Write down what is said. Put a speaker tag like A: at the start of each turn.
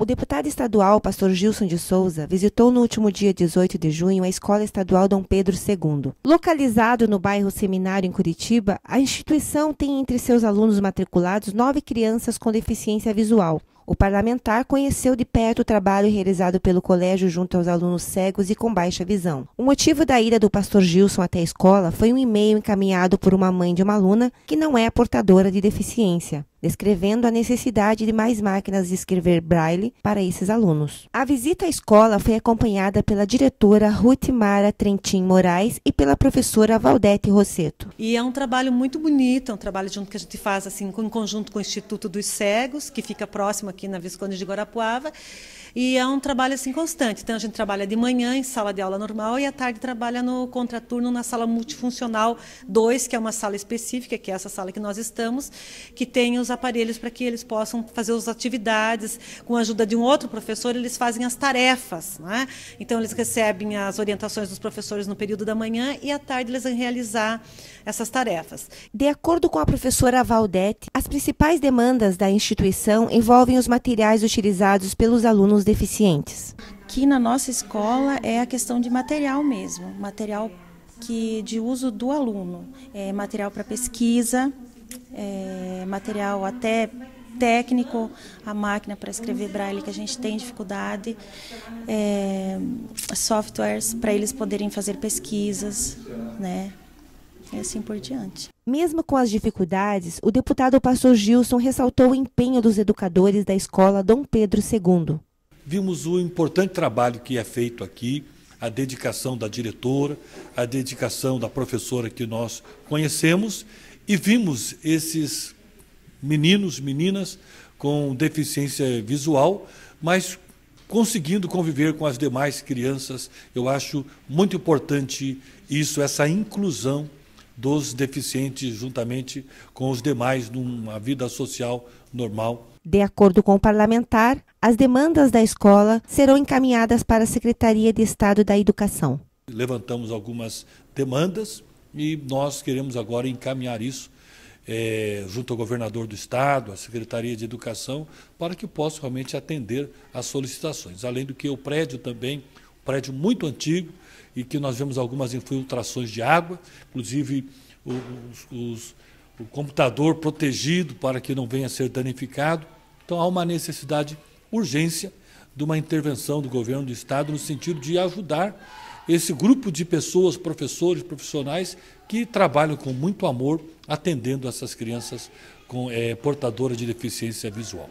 A: O deputado estadual, pastor Gilson de Souza, visitou no último dia 18 de junho a Escola Estadual Dom Pedro II. Localizado no bairro Seminário, em Curitiba, a instituição tem entre seus alunos matriculados nove crianças com deficiência visual. O parlamentar conheceu de perto o trabalho realizado pelo colégio junto aos alunos cegos e com baixa visão. O motivo da ida do pastor Gilson até a escola foi um e-mail encaminhado por uma mãe de uma aluna que não é portadora de deficiência descrevendo a necessidade de mais máquinas de escrever braille para esses alunos. A visita à escola foi acompanhada pela diretora Ruth Mara Trentin Moraes e pela professora Valdete Rosseto.
B: E é um trabalho muito bonito, é um trabalho junto que a gente faz assim em conjunto com o Instituto dos Cegos, que fica próximo aqui na Visconde de Guarapuava, e é um trabalho assim constante. Então a gente trabalha de manhã em sala de aula normal e à tarde trabalha no contraturno na sala multifuncional 2, que é uma sala específica, que é essa sala que nós estamos, que tem os os aparelhos para que eles possam fazer as atividades. Com a ajuda de um outro professor, eles fazem as tarefas. Né? Então, eles recebem as orientações dos professores no período da manhã e à tarde eles vão realizar essas tarefas.
A: De acordo com a professora Valdete, as principais demandas da instituição envolvem os materiais utilizados pelos alunos deficientes.
C: Aqui na nossa escola é a questão de material mesmo, material que de uso do aluno, é material para pesquisa, é, material até técnico, a máquina para escrever braille que a gente tem dificuldade, é, softwares para eles poderem fazer pesquisas, né? E assim por diante.
A: Mesmo com as dificuldades, o deputado Pastor Gilson ressaltou o empenho dos educadores da escola Dom Pedro II.
D: Vimos o importante trabalho que é feito aqui, a dedicação da diretora, a dedicação da professora que nós conhecemos e vimos esses meninos, meninas com deficiência visual, mas conseguindo conviver com as demais crianças. Eu acho muito importante isso, essa inclusão dos deficientes juntamente com os demais numa vida social normal.
A: De acordo com o parlamentar, as demandas da escola serão encaminhadas para a Secretaria de Estado da Educação.
D: Levantamos algumas demandas e nós queremos agora encaminhar isso é, junto ao governador do Estado, à Secretaria de Educação, para que possa realmente atender às solicitações. Além do que o prédio também, um prédio muito antigo, e que nós vemos algumas infiltrações de água, inclusive os, os, o computador protegido para que não venha a ser danificado. Então há uma necessidade, urgência, de uma intervenção do governo do Estado no sentido de ajudar esse grupo de pessoas, professores, profissionais, que trabalham com muito amor atendendo essas crianças com, é, eh, portadoras de deficiência visual.